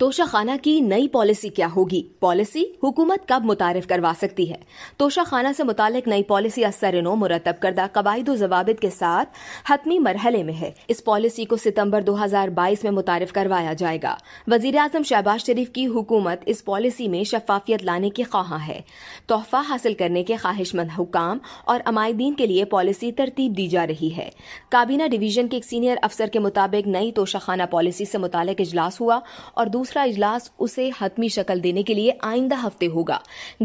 तोशाखाना की नई पॉलिसी क्या होगी पॉलिसी हुकूमत कब मुतारफ करवा सकती है तोशाखाना से मुतालिक नई पॉलिसी असरनो मुरतब करदा कवायद जवाब के साथ हतमी मरहले में है इस पॉलिसी को सितम्बर दो हजार बाईस में मुतारफ करवाया जाएगा वजीर अजम शहबाज शरीफ की हुकूमत इस पॉलिसी में शफाफियत लाने की ख्वाह है तोहफा हासिल करने के ख्वाहिशमंद हुकाम और अमायदीन के लिए पॉलिसी तरतीब दी जा रही है काबीना डिवीजन के एक सीनियर अफसर के मुताबिक नई तोशाखाना पॉलिसी से मुतालिक इजलास हुआ और दूसरा इजलास उसे हतमी शक्ल देने के लिए आइंदा हफ्ते होगा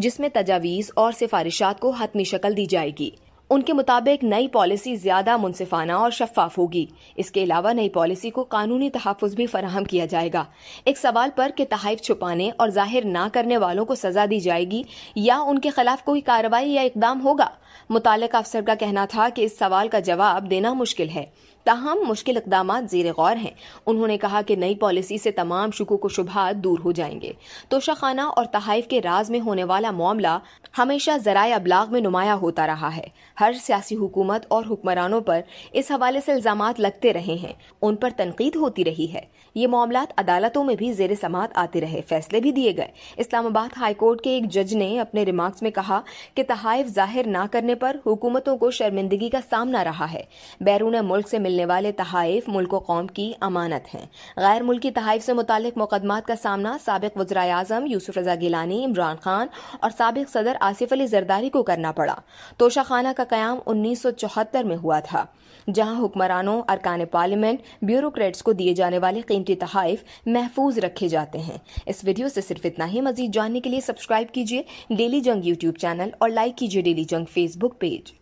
जिसमें तजावीज और सिफारिशात को हतमी शक्ल दी जाएगी उनके मुताबिक नई पॉलिसी ज्यादा मुनसिफाना और शफाफ होगी इसके अलावा नई पॉलिसी को कानूनी तहफ़ भी फराहम किया जाएगा एक सवाल पर कि तहफ़ छुपाने और जाहिर ना करने वालों को सजा दी जाएगी या उनके खिलाफ कोई कार्रवाई या इकदाम होगा मुतल अफसर का कहना था कि इस सवाल का जवाब देना मुश्किल है तहम मुश्किल इकदाम जेर गौर हैं उन्होंने कहा कि नई पॉलिसी से तमाम शुकू को शुभ दूर हो जाएंगे तोशाखाना और तहाइफ के राज में होने वाला मामला हमेशा जराए अबलाग में नुमाया होता रहा है हर सियासी हुकूमत और हुक्मरानों पर इस हवाले से इल्जाम लगते रहे हैं उन पर तनकीद होती रही है ये मामला अदालतों में भी जेर समात आते रहे फैसले भी दिए गए इस्लामाबाद हाईकोर्ट के एक जज ने अपने रिमार्क्स में कहा कि तहाइफ जाहिर न करने पर हुकूमतों को शर्मिंदगी का सामना रहा है बैरून मुल्क से मिलने वाले तहाइफ मुल्क कौम की अमानत हैं गैर मुल्की तहाइफ से मुतल मुकदमात का सामना सबक वजरा आजम यूसुफ रजा गिलानी इमरान खान और सबक सदर आसिफ अली जरदारी को करना पड़ा तोशाखाना का क्याम उन्नीस सौ चौहत्तर में हुआ था जहां हुक्मरानों अरकान पार्लियामेंट ब्यूरोक्रेट्स को दिए जाने वाले कीमती तहाइफ महफूज रखे जाते हैं इस वीडियो से सिर्फ इतना ही मजीद जानने के लिए सब्सक्राइब कीजिए डेली जंग यूट्यूब चैनल और लाइक कीजिए डेली जंग फेसबुक पेज